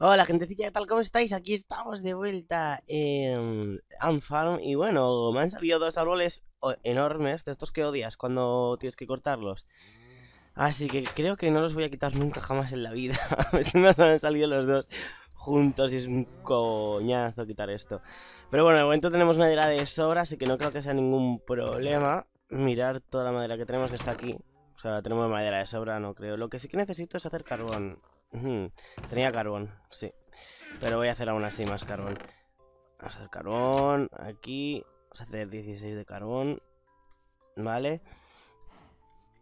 Hola gentecilla, ¿qué tal? ¿Cómo estáis? Aquí estamos de vuelta en Unfarm y bueno, me han salido dos árboles enormes de estos que odias cuando tienes que cortarlos Así que creo que no los voy a quitar nunca jamás en la vida Nos han salido los dos juntos y es un coñazo quitar esto Pero bueno, de momento tenemos madera de sobra, así que no creo que sea ningún problema Mirar toda la madera que tenemos que está aquí O sea, tenemos madera de sobra, no creo Lo que sí que necesito es hacer carbón Tenía carbón, sí. Pero voy a hacer aún así más carbón. Vamos a hacer carbón. Aquí. Vamos a hacer 16 de carbón. Vale.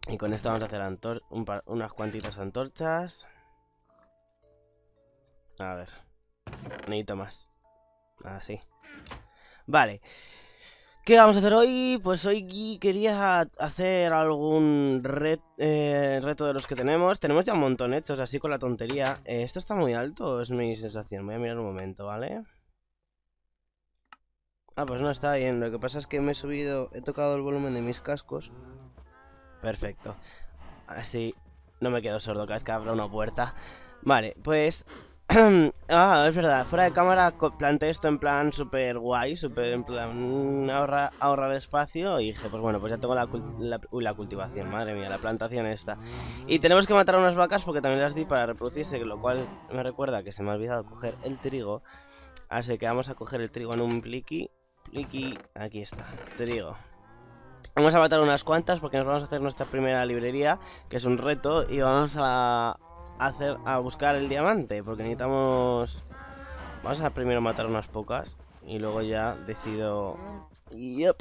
Y con esto vamos a hacer unas cuantitas antorchas. A ver. Necesito más. Así. Vale. ¿Qué vamos a hacer hoy? Pues hoy quería hacer algún eh, reto de los que tenemos. Tenemos ya un montón hechos, así con la tontería. Eh, ¿Esto está muy alto es mi sensación? Voy a mirar un momento, ¿vale? Ah, pues no, está bien. Lo que pasa es que me he subido... He tocado el volumen de mis cascos. Perfecto. Así no me quedo sordo cada vez que abro una puerta. Vale, pues ah, es verdad, fuera de cámara planté esto en plan súper guay, súper en plan mm, ahorrar espacio y dije, pues bueno, pues ya tengo la, cultivación, madre mía, la plantación esta. Y tenemos que matar unas vacas porque también las di para reproducirse, lo cual me recuerda que se me ha olvidado coger el trigo. Así que vamos a coger el trigo en un pliqui, pliqui, aquí está, trigo. Vamos a matar unas cuantas porque nos vamos a hacer nuestra primera librería, que es un reto, y vamos a a, hacer, a buscar el diamante, porque necesitamos... Vamos a primero matar unas pocas y luego ya decido... Yep.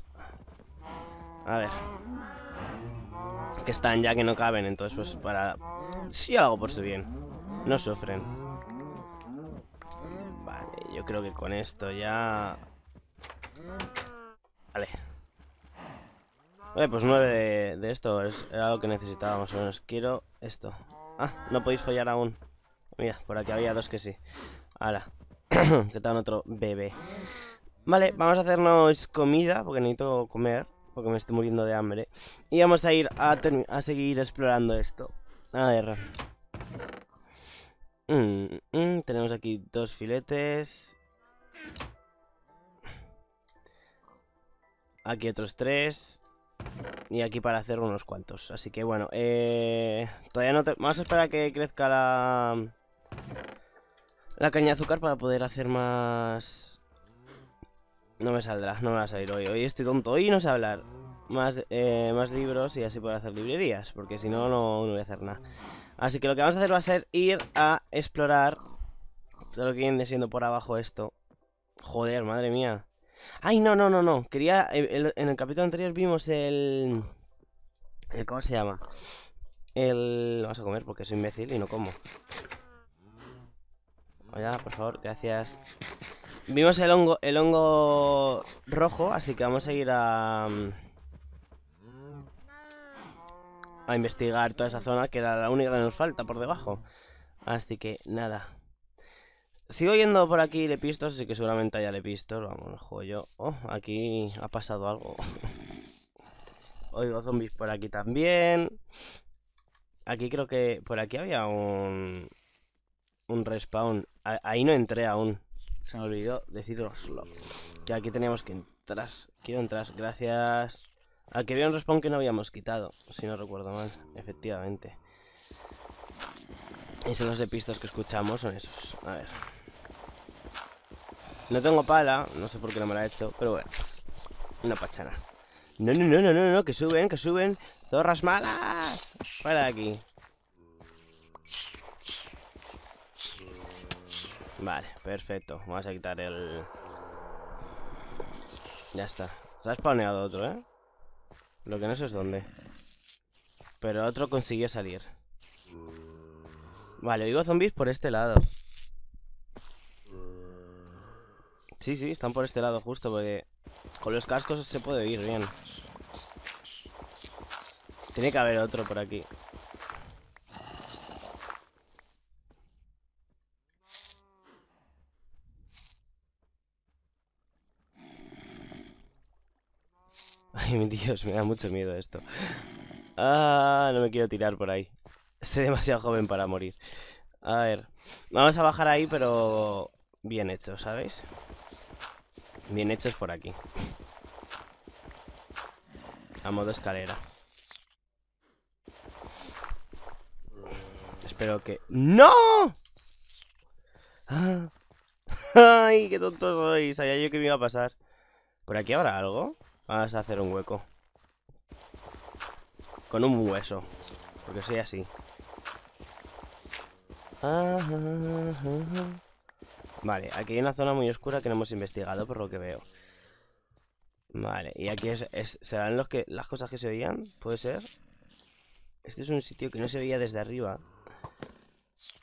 A ver. Que están ya que no caben, entonces pues para... Si sí, algo por su bien. No sufren. Vale, yo creo que con esto ya... Vale. pues nueve de, esto era lo que necesitábamos. Quiero esto. Ah, no podéis follar aún. Mira, por aquí había dos que sí. Ahora, que tal otro bebé. Vale, vamos a hacernos comida, porque necesito comer, porque me estoy muriendo de hambre. Y vamos a ir a, a seguir explorando esto. A ver. Mm, mm, tenemos aquí dos filetes. Aquí otros tres. Y aquí para hacer unos cuantos. Así que bueno, eh, todavía no... Te... Vamos a esperar que crezca la... La caña de azúcar para poder hacer más... No me saldrá, no me va a salir hoy. Hoy estoy tonto, y no sé hablar. Más, eh, más libros y así poder hacer librerías, porque si no, no, voy a hacer nada. Así que lo que vamos a hacer va a ser ir a explorar... solo que viene siendo por abajo esto. Joder, madre mía. Ay, no, no, no, no. Quería. Eh, en el capítulo anterior vimos el. el ¿Cómo se llama? El. vamos vas a comer porque soy imbécil y no como. Oye, por favor, gracias. Vimos el hongo, el hongo rojo, así que vamos a ir a. A investigar toda esa zona que era la única que nos falta por debajo. Así que nada, Sigo yendo por aquí lepistos, así que seguramente haya lepistos Vamos, yo Oh, aquí ha pasado algo. Oigo zombies por aquí también. Aquí creo que... Por aquí había un... Un respawn. ahí no entré aún. Se me olvidó deciroslo. Que aquí teníamos que entrar. Quiero entrar, gracias. Aquí ah, había un respawn que no habíamos quitado. Si no recuerdo mal, efectivamente. Esos los de pistos que escuchamos son esos. A ver. No tengo pala, no sé por qué no me la he hecho, pero bueno. Una pachana. No, no, no, no, no, no, que suben, que suben. Zorras malas. Fuera de aquí. Vale, perfecto. Vamos a quitar el... Ya está. Se ha spawneado otro, ¿eh? Lo que no sé es dónde. Pero otro consiguió salir. Vale, oigo zombies por este lado. Sí, sí, están por este lado justo, porque con los cascos se puede ir bien. Tiene que haber otro por aquí. Ay, mi Dios, me da mucho miedo esto. Ah, no me quiero tirar por ahí. Soy demasiado joven para morir. A ver, vamos a bajar ahí, pero bien hecho, ¿sabéis? Bien hechos por aquí. A modo escalera. Espero que... ¡No! Ah. ¡Ay, qué tonto soy! Sabía yo que me iba a pasar. ¿Por aquí habrá algo? Vas a hacer un hueco. Con un hueso. Porque soy así. Ah, ah, Vale, aquí hay una zona muy oscura que no hemos investigado por lo que veo. Vale, y aquí serán los que, las cosas que se veían, puede ser. Este es un sitio que no se veía desde arriba.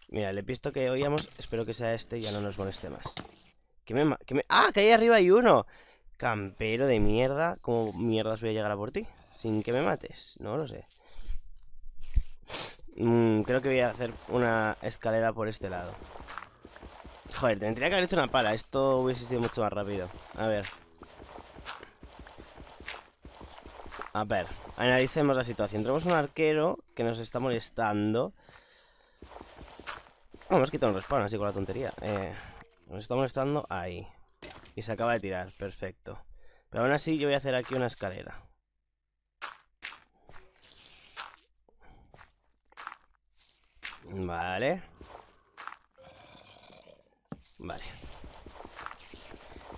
Mira, el visto que oíamos, espero que sea este y ya no nos moleste más. Que me, que me... ¡Ah! Que ahí arriba hay uno. Campero de mierda. ¿Cómo mierdas voy a llegar a por ti? Sin que me mates. No lo sé. Mm, creo que voy a hacer una escalera por este lado. Joder, tendría que haber hecho una pala. Esto hubiese sido mucho más rápido. A ver. A ver. Analicemos la situación. Tenemos un arquero que nos está molestando. Vamos, hemos quitado un respawn así con la tontería. Eh, nos está molestando ahí. Y se acaba de tirar. Perfecto. Pero aún así yo voy a hacer aquí una escalera. Vale. Vale.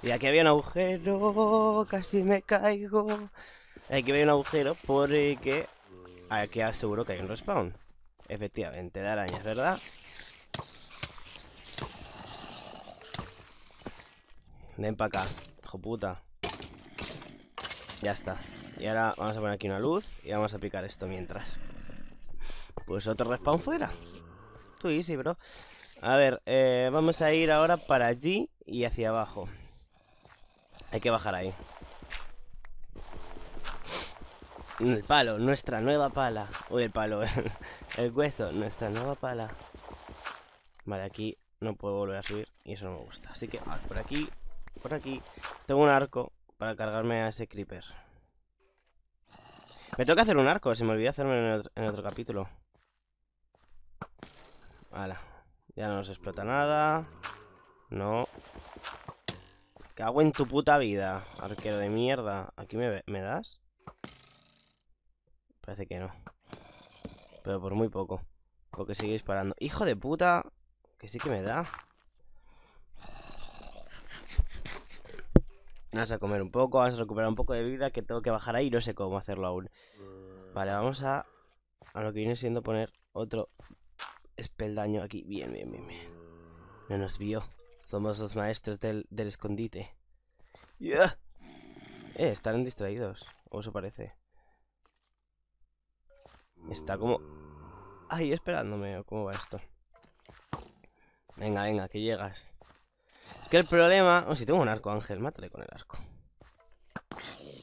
Y aquí había un agujero, casi me caigo. Aquí había un agujero porque aquí aseguro que hay un respawn. Efectivamente, de arañas, ¿verdad? Ven para acá, hijo puta. Ya está. Y ahora vamos a poner aquí una luz y vamos a picar esto mientras. Pues otro respawn fuera. Tú easy, bro. A ver, eh, vamos a ir ahora para allí y hacia abajo. Hay que bajar ahí. El palo, nuestra nueva pala. Uy, el palo, el, hueso, nuestra nueva pala. Vale, aquí no puedo volver a subir y eso no me gusta. Así que por aquí, por aquí. Tengo un arco para cargarme a ese creeper. Me toca hacer un arco, se me olvidó hacerme en otro, otro capítulo. Hala. Ya no nos explota nada. No. Cago en tu puta vida, arquero de mierda. ¿Aquí me, das? Parece que no. Pero por muy poco. Porque sigue disparando. ¡Hijo de puta! Que sí que me da. Vas a comer un poco, vas a recuperar un poco de vida que tengo que bajar ahí. No sé cómo hacerlo aún. Vale, vamos a... A lo que viene siendo poner otro peldaño aquí. Bien, bien, bien, bien. No nos vio. Somos los maestros del, del escondite. Yeah. Eh, están distraídos. O eso parece. Está como... Ahí esperándome. ¿Cómo va esto? Venga, venga, que llegas. que el problema... Oh, si tengo un arco, Ángel, mátale con el arco.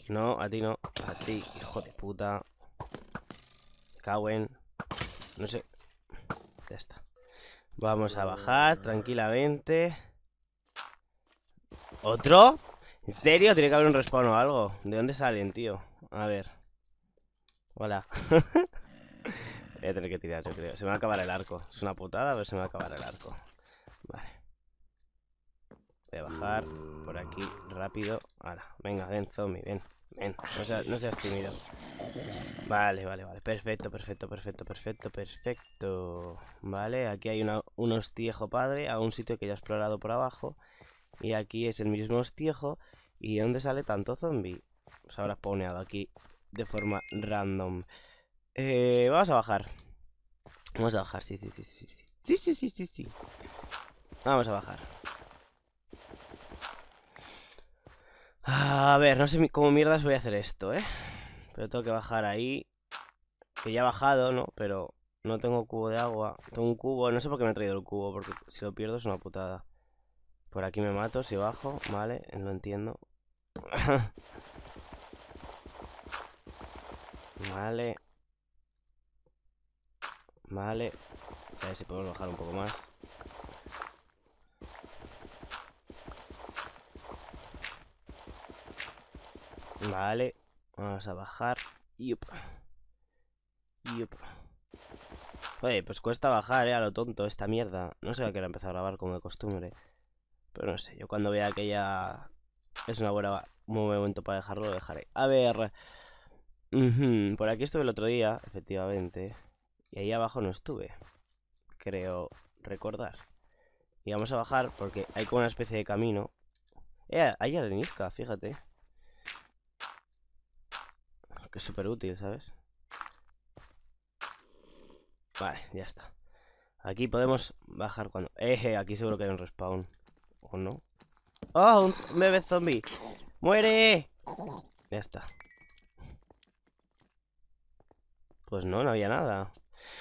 No, a ti no. A ti, hijo de puta. Cauen. No sé está. Vamos a bajar tranquilamente. ¿Otro? ¿En serio? Tiene que haber un respawn o algo. ¿De dónde salen, tío? A ver. Hola. Voy a tener que tirar, yo creo. Se me va a acabar el arco. Es una putada, pero se me va a acabar el arco. Vale. Voy a bajar por aquí rápido. Ahora, venga, ven, zombie, ven. Ven, no seas, tímido. Vale, vale, vale. Perfecto, perfecto, perfecto, perfecto, perfecto. Vale, aquí hay una, un hostiejo padre a un sitio que ya he explorado por abajo. Y aquí es el mismo hostiejo. ¿Y dónde sale tanto zombie? Pues habrá spawneado aquí de forma random. Eh, vamos a bajar. Vamos a bajar, sí, sí, sí, sí. Sí, sí, sí, sí, sí. Vamos a bajar. A ver, no sé cómo mierdas voy a hacer esto, ¿eh? Pero tengo que bajar ahí. Que ya ha bajado, ¿no? Pero no tengo cubo de agua. Tengo un cubo. No sé por qué me he traído el cubo. Porque si lo pierdo es una putada. Por aquí me mato si bajo. Vale, no entiendo. vale. Vale. A ver si podemos bajar un poco más. Vale. Vamos a bajar. Yup. Yup. Oye, pues cuesta bajar, eh, a lo tonto, esta mierda. No sé a qué hora empezar a grabar como de costumbre. Pero no sé, yo cuando vea que ya es una buena, un buen momento para dejarlo, lo dejaré. A ver. Por aquí estuve el otro día, efectivamente. Y ahí abajo no estuve. Creo recordar. Y vamos a bajar porque hay como una especie de camino. Eh, hay arenisca, fíjate que es súper útil, ¿sabes? Vale, ya está. Aquí podemos bajar cuando... Eje, aquí seguro que hay un respawn. ¿O no? ¡Oh, un bebé zombie! ¡Muere! Ya está. Pues no, no había nada.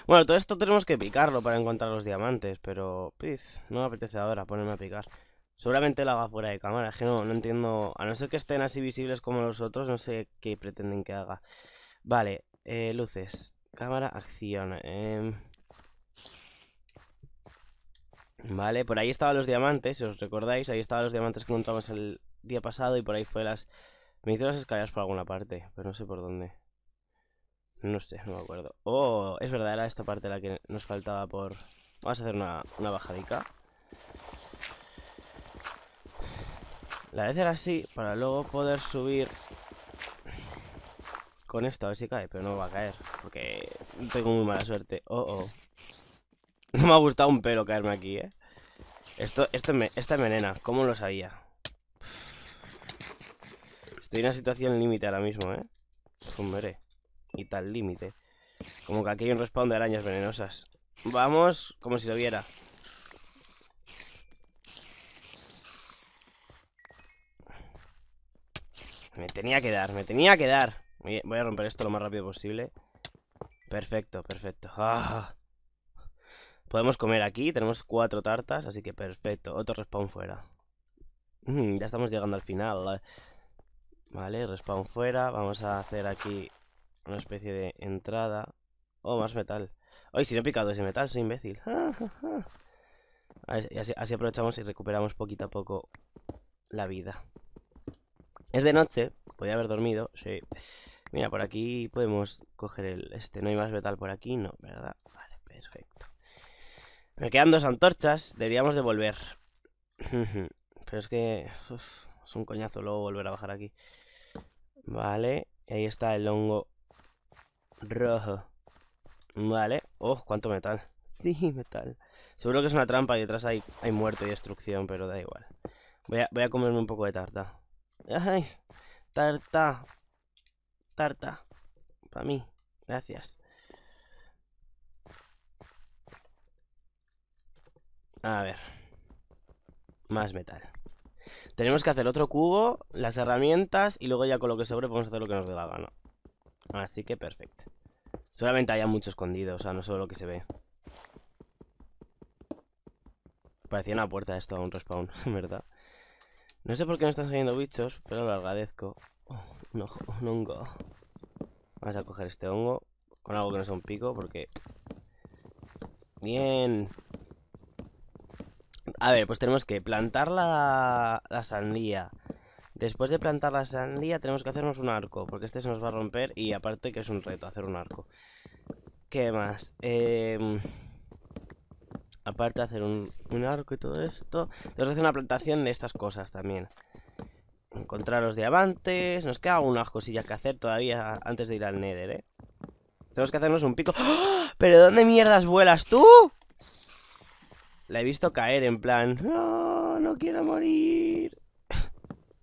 Bueno, todo esto tenemos que picarlo para encontrar los diamantes, pero... Piz, no me apetece ahora ponerme a picar. Seguramente lo haga fuera de cámara, es que no, no entiendo. A no ser que estén así visibles como los otros, no sé qué pretenden que haga. Vale, eh, luces, cámara, acción. Em. Vale, por ahí estaban los diamantes, si os recordáis, ahí estaban los diamantes que montamos el día pasado y por ahí fue las... Me hizo las escaleras por alguna parte, pero no sé por dónde. No sé, no me acuerdo. Oh, es verdad, era esta parte la que nos faltaba por... Vamos a hacer una, una bajadica. La voy hacer así para luego poder subir con esto, a ver si cae, pero no va a caer, porque tengo muy mala suerte. Oh, oh. No me ha gustado un pelo caerme aquí, ¿eh? Esto, esto me, esta ¿cómo lo sabía? Estoy en una situación límite ahora mismo, ¿eh? Fumere. Y tal límite. Como que aquí hay un respawn de arañas venenosas. Vamos, como si lo viera. Me tenía que dar, me tenía que dar Voy a romper esto lo más rápido posible Perfecto, perfecto ah. Podemos comer aquí, tenemos cuatro tartas Así que perfecto, otro respawn fuera mm, Ya estamos llegando al final Vale, respawn fuera Vamos a hacer aquí una especie de entrada Oh, más metal ¡Ay, si no he picado ese metal, soy imbécil ah, así aprovechamos y recuperamos poquito a poco la vida es de noche, podía haber dormido, sí. Mira, por aquí podemos coger el... Este, ¿no hay más metal por aquí? No, ¿verdad? Vale, perfecto. Me quedan dos antorchas, deberíamos de volver. Pero es que... es un coñazo luego volver a bajar aquí. Vale, y ahí está el hongo rojo. Vale. Oh, cuánto metal. Sí, metal. Seguro que es una trampa y detrás hay, hay muerto y destrucción, pero da igual. Voy a, voy a comerme un poco de tarta. Ay, tarta. Tarta. Para mí. Gracias. A ver. Más metal. Tenemos que hacer otro cubo, las herramientas y luego ya con lo que sobre podemos hacer lo que nos dé la gana. Así que perfecto. Solamente haya mucho escondido, o sea, no solo lo que se ve. Parecía una puerta esto, un respawn, ¿verdad? No sé por qué no están saliendo bichos, pero lo agradezco. Oh, no, un, hongo. Vamos a coger este hongo con algo que no sea un pico, porque... Bien. A ver, pues tenemos que plantar la, la sandía. Después de plantar la sandía tenemos que hacernos un arco, porque este se nos va a romper y aparte que es un reto hacer un arco. ¿Qué más? Eh aparte de hacer un, arco y todo esto, tenemos que hacer una plantación de estas cosas también. Encontrar los diamantes, nos queda unas cosillas que hacer todavía antes de ir al Nether, ¿eh? Tenemos que hacernos un pico. ¡Ah! ¿Pero dónde mierdas vuelas tú? La he visto caer en plan... No, no quiero morir.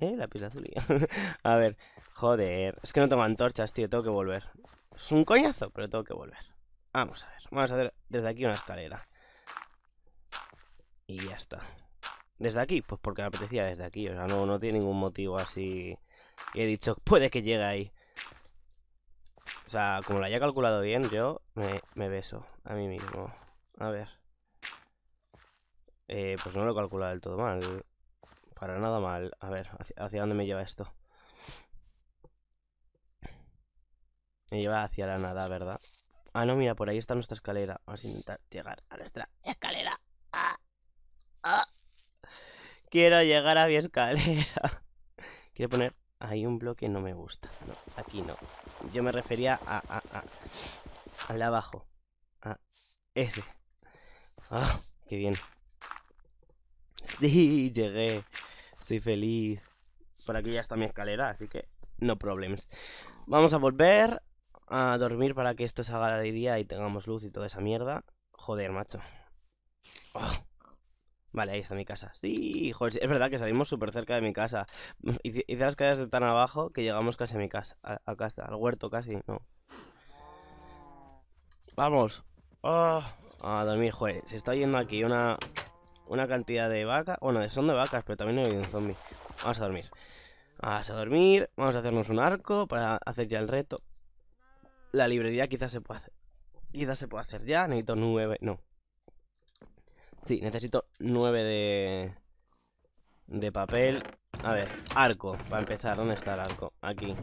¿Eh? La pila azul. a ver, joder. Es que no tengo antorchas, tío. Tengo que volver. Es un coñazo, pero tengo que volver. Vamos a ver. Vamos a hacer desde aquí una escalera. Y ya está. ¿Desde aquí? Pues porque me apetecía desde aquí. O sea, no, no tiene ningún motivo así. he dicho, puede que llegue ahí. O sea, como lo haya calculado bien, yo me, beso a mí mismo. A ver. Eh, pues no lo he calculado del todo mal. Para nada mal. A ver, ¿hacia, hacia dónde me lleva esto? Me lleva hacia la nada, ¿verdad? Ah, no, mira, por ahí está nuestra escalera. Vamos a intentar llegar a nuestra escalera. Quiero llegar a mi escalera. Quiero poner... ahí un bloque no me gusta. No, aquí no. Yo me refería a... a, al de abajo. A ese. ¡Ah! ¡Qué bien! Sí, llegué. Estoy feliz. Por aquí ya está mi escalera, así que no problems. Vamos a volver a dormir para que esto se haga de día y tengamos luz y toda esa mierda. Joder, macho. Ah. Vale, ahí está mi casa. Sí, joder, es verdad que salimos súper cerca de mi casa. Hice las calles de tan abajo que llegamos casi a mi casa, a, al huerto casi, no. Vamos. Ah, a dormir, joder. Se está yendo aquí una, una cantidad de vacas. Bueno, son de vacas, pero también hay un zombie. Vamos a dormir. Vamos a dormir. Vamos a hacernos un arco para hacer ya el reto. La librería quizás se pueda hacer. Quizás se pueda hacer ya. Necesito nueve. No. Sí, necesito nueve de... De papel. A ver, arco, para empezar. ¿Dónde está el arco? Aquí.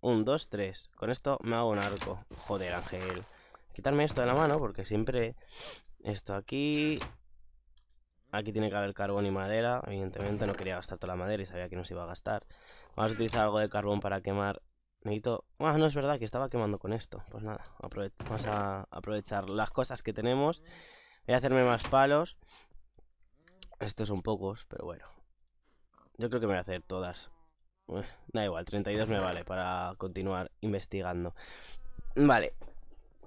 Un, dos, tres. Con esto me hago un arco. Joder, Ángel. Quitarme esto de la mano porque siempre... Esto aquí... Aquí tiene que haber carbón y madera. Evidentemente no quería gastar toda la madera y sabía que no se iba a gastar. Vamos a utilizar algo de carbón para quemar. Necesito... Ah, no es verdad que estaba quemando con esto. Pues nada, vamos a aprovechar las cosas que tenemos. Voy a hacerme más palos. Estos son pocos, pero bueno. Yo creo que me voy a hacer todas. Eh, da igual, 32 me vale para continuar investigando. Vale.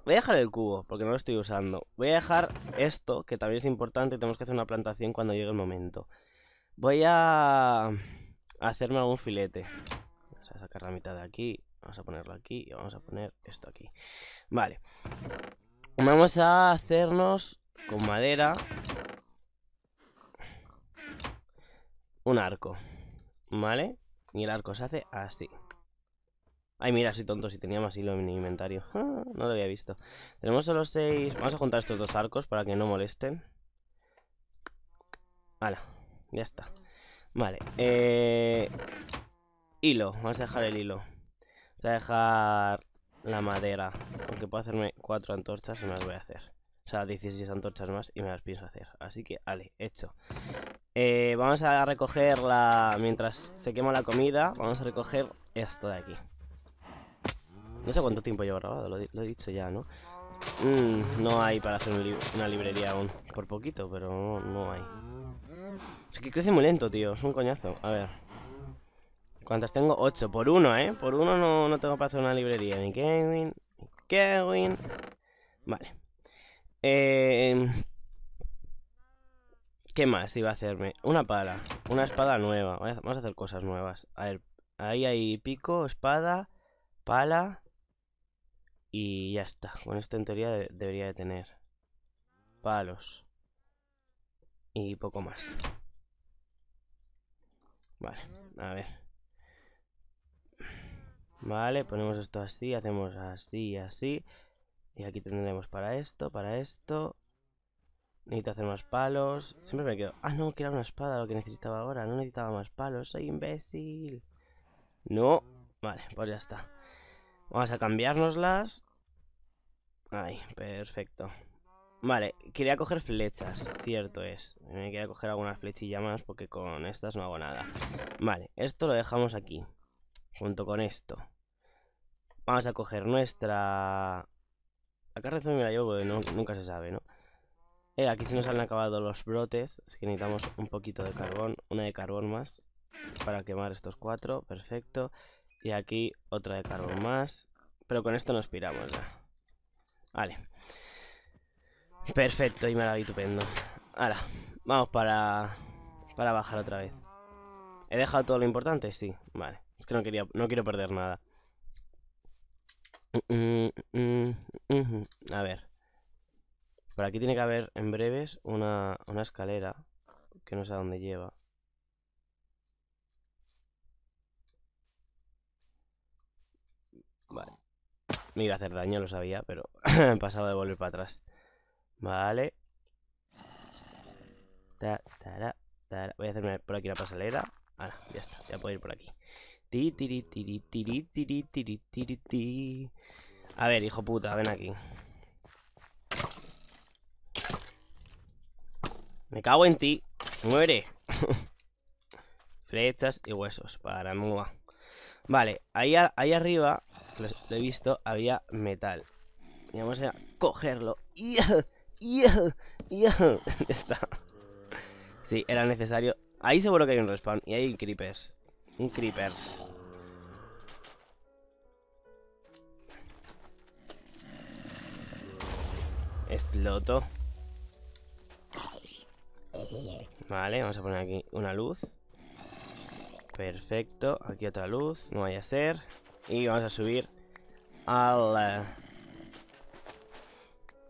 Voy a dejar el cubo, porque no lo estoy usando. Voy a dejar esto, que también es importante. Tenemos que hacer una plantación cuando llegue el momento. Voy a hacerme algún filete. Vamos a sacar la mitad de aquí. Vamos a ponerlo aquí y vamos a poner esto aquí. Vale. Vamos a hacernos con madera. Un arco. ¿Vale? Y el arco se hace así. Ay, mira, soy tonto, si tenía más hilo en mi inventario. no lo había visto. Tenemos solo seis... Vamos a juntar estos dos arcos para que no molesten. Hala, ya está. Vale, eh... Hilo, vamos a dejar el hilo. Vamos a dejar la madera. Aunque puedo hacerme cuatro antorchas y me las voy a hacer. O sea, 16 antorchas más y me las pienso hacer. Así que, vale, hecho. Eh, vamos a recoger la... Mientras se quema la comida, vamos a recoger esto de aquí. No sé cuánto tiempo llevo grabado, lo, he dicho ya, ¿no? Mm, no hay para hacer una librería aún. Por poquito, pero no, hay. Es que crece muy lento, tío. Es un coñazo. A ver. ¿Cuántas tengo? 8. Por uno, ¿eh? Por uno no, no tengo para hacer una librería. Ni Kevin. Ni Kevin. Vale. Eh... ¿Qué más iba a hacerme? Una pala, una espada nueva. Vamos a hacer cosas nuevas. A ver, ahí hay pico, espada, pala y ya está. Con esto en teoría debería de tener palos y poco más. Vale, a ver. Vale, ponemos esto así, hacemos así, así. Y aquí tendremos para esto, para esto. Necesito hacer más palos. Siempre me quedo... Ah, no, que era una espada lo que necesitaba ahora. No necesitaba más palos. Soy imbécil. No. Vale, pues ya está. Vamos a cambiárnoslas. Ahí, perfecto. Vale, quería coger flechas, cierto es. Me quería coger alguna flechilla más porque con estas no hago nada. Vale, esto lo dejamos aquí, junto con esto. Vamos a coger nuestra Acá razón me la llevo nunca se sabe, ¿no? Eh, aquí se nos han acabado los brotes, así que necesitamos un poquito de carbón, una de carbón más para quemar estos cuatro, perfecto. Y aquí otra de carbón más, pero con esto nos piramos ya. Vale. Perfecto, y me la maravitupendo. Ahora, vamos para, para bajar otra vez. ¿He dejado todo lo importante? Sí, vale. Es que no, quería, no quiero perder nada. Mm, mm, mm, a ver. Por aquí tiene que haber en breves una, escalera que no sé a dónde lleva. Vale. Me iba a hacer daño, lo sabía, pero he pasado de volver para atrás. Vale. Voy a hacer por aquí la pasarela. Ahora, ya está, ya puedo ir por aquí tiri, tiri, tiri, tiri, tiri, tiri, tiri. A ver, hijo puta, ven aquí. Me cago en ti. Muere. Flechas y huesos. Para Mua Vale, ahí, ahí arriba, lo he visto, había metal. Y vamos a cogerlo. ya está. Sí, era necesario. Ahí seguro que hay un respawn. Y hay creepers. Un creepers. Exploto. Vale, vamos a poner aquí una luz. Perfecto. Aquí otra luz. No vaya a ser. Y vamos a subir al... Eh,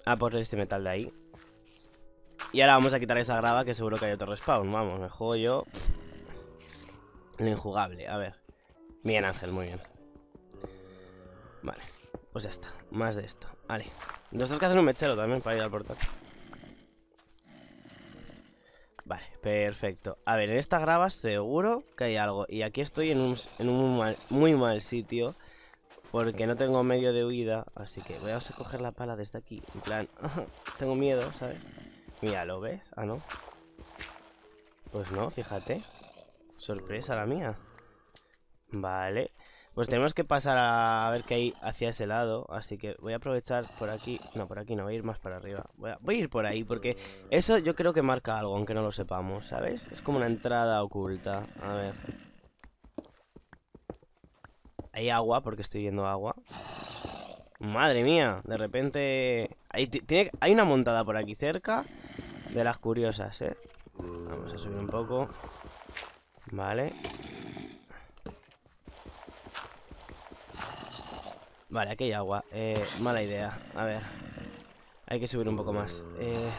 a por este metal de ahí. Y ahora vamos a quitar esa grava que seguro que hay otro respawn. Vamos, me juego yo. Lo injugable, a ver. Bien, Ángel, muy bien. Vale, pues ya está. Más de esto. Vale. Nos que hacer un mechero también para ir al portal. Vale, perfecto. A ver, en esta grava seguro que hay algo. Y aquí estoy en un, en un muy, mal, muy mal sitio. Porque no tengo medio de huida. Así que voy a coger la pala desde aquí. En plan, tengo miedo, ¿sabes? Mira, ¿lo ves? Ah, no. Pues no, fíjate. Sorpresa la mía. Vale. Pues tenemos que pasar a ver qué hay hacia ese lado. Así que voy a aprovechar por aquí. No, por aquí no, voy a ir más para arriba. Voy a, ir por ahí porque eso yo creo que marca algo, aunque no lo sepamos, ¿sabes? Es como una entrada oculta. A ver. Hay agua porque estoy viendo agua. Madre mía, de repente... Hay, hay una montada por aquí cerca de las curiosas, ¿eh? Vamos a subir un poco. Vale. Vale, aquí hay agua. Eh, mala idea. A ver. Hay que subir un poco más. Eh,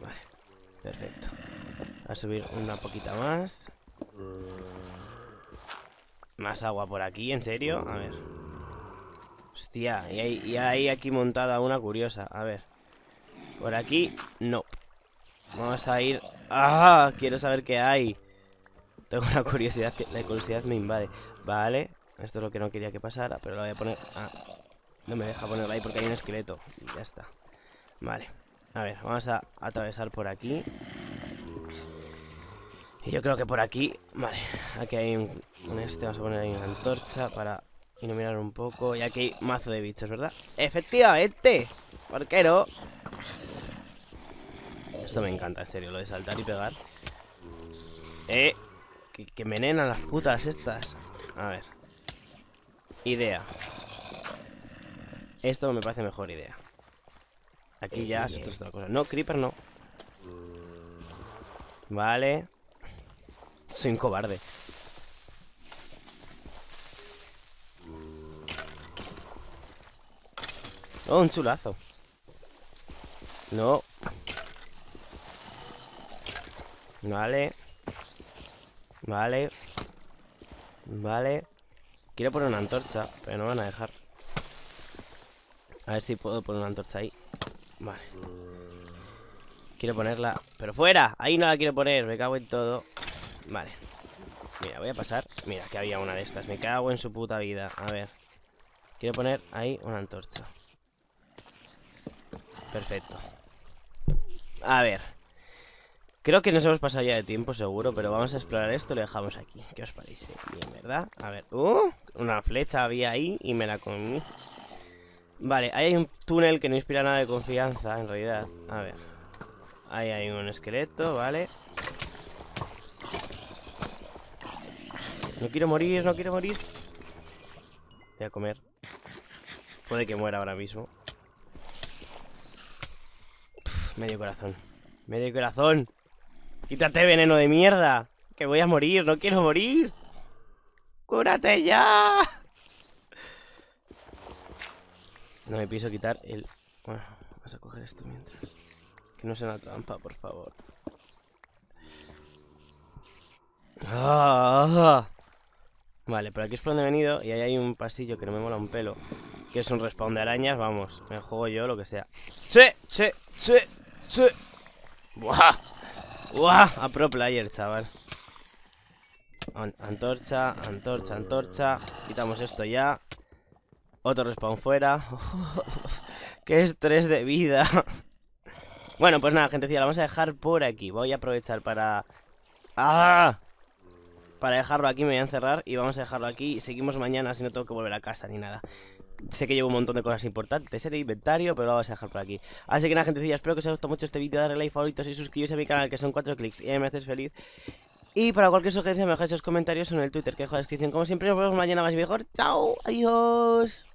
vale. Perfecto. A subir una poquita más. Más agua por aquí, ¿en serio? A ver. Hostia, y hay, y hay aquí montada una curiosa. A ver. Por aquí, no. Vamos a ir... ¡Ah! Quiero saber qué hay. Tengo una curiosidad que la curiosidad me invade. Vale, esto es lo que no quería que pasara, pero lo voy a poner... Ah, no me deja ponerlo ahí porque hay un esqueleto. Ya está. Vale. A ver, vamos a atravesar por aquí. Y yo creo que por aquí... Vale, aquí hay un... este, vamos a poner ahí una antorcha para iluminar un poco. Y aquí hay mazo de bichos, ¿verdad? ¡Efectivamente! ¿Por qué no? Esto me encanta, en serio, lo de saltar y pegar. Eh, que, que envenenan las putas estas. A ver. Idea. Esto me parece mejor idea. Aquí ya es otra cosa. No, Creeper no. Vale. Soy un cobarde. Oh, un chulazo. No. Vale. Vale. Vale. Quiero poner una antorcha, pero no van a dejar. A ver si puedo poner una antorcha ahí. Vale. Quiero ponerla... ¡Pero fuera! Ahí no la quiero poner. Me cago en todo. Vale. Mira, voy a pasar. Mira, que había una de estas. Me cago en su puta vida. A ver. Quiero poner ahí una antorcha. Perfecto. A ver. Creo que nos hemos pasado ya de tiempo, seguro, pero vamos a explorar esto lo dejamos aquí. ¿Qué os parece? Bien, ¿verdad? A ver, ¡uh! Una flecha había ahí y me la comí. Vale, ahí hay un túnel que no inspira nada de confianza, en realidad. A ver. Ahí hay un esqueleto, vale. No quiero morir, no quiero morir. Voy a comer. Puede que muera ahora mismo. medio corazón. Medio corazón. Quítate veneno de mierda. Que voy a morir, no quiero morir. ¡Cúrate ya! No me pienso quitar el... Bueno, vamos a coger esto mientras. Que no sea una trampa, por favor. Ah. Vale, pero aquí es por donde he venido y ahí hay un pasillo que no me mola un pelo. Que es un respawn de arañas, vamos. Me juego yo lo que sea. ¡Sí! ¡Sí! ¡Sí! ¡Sí! ¡Buah! ¡Uah! A pro player, chaval. Antorcha, antorcha, antorcha. Quitamos esto ya. Otro respawn fuera. ¡Qué estrés de vida! bueno, pues nada, gente, la vamos a dejar por aquí. Voy a aprovechar para... ¡Ah! Para dejarlo aquí me voy a encerrar y vamos a dejarlo aquí. Y seguimos mañana si no tengo que volver a casa ni nada. Sé que llevo un montón de cosas importantes en el inventario, pero lo vamos a dejar por aquí. Así que nada, gentecilla, espero que os haya gustado mucho este vídeo. Darle like, favoritos y suscribiros a mi canal, que son 4 clics y me haces feliz. Y para cualquier sugerencia, me dejáis los comentarios en el Twitter que dejo en la descripción. Como siempre, nos vemos mañana más y mejor. ¡Chao! ¡Adiós!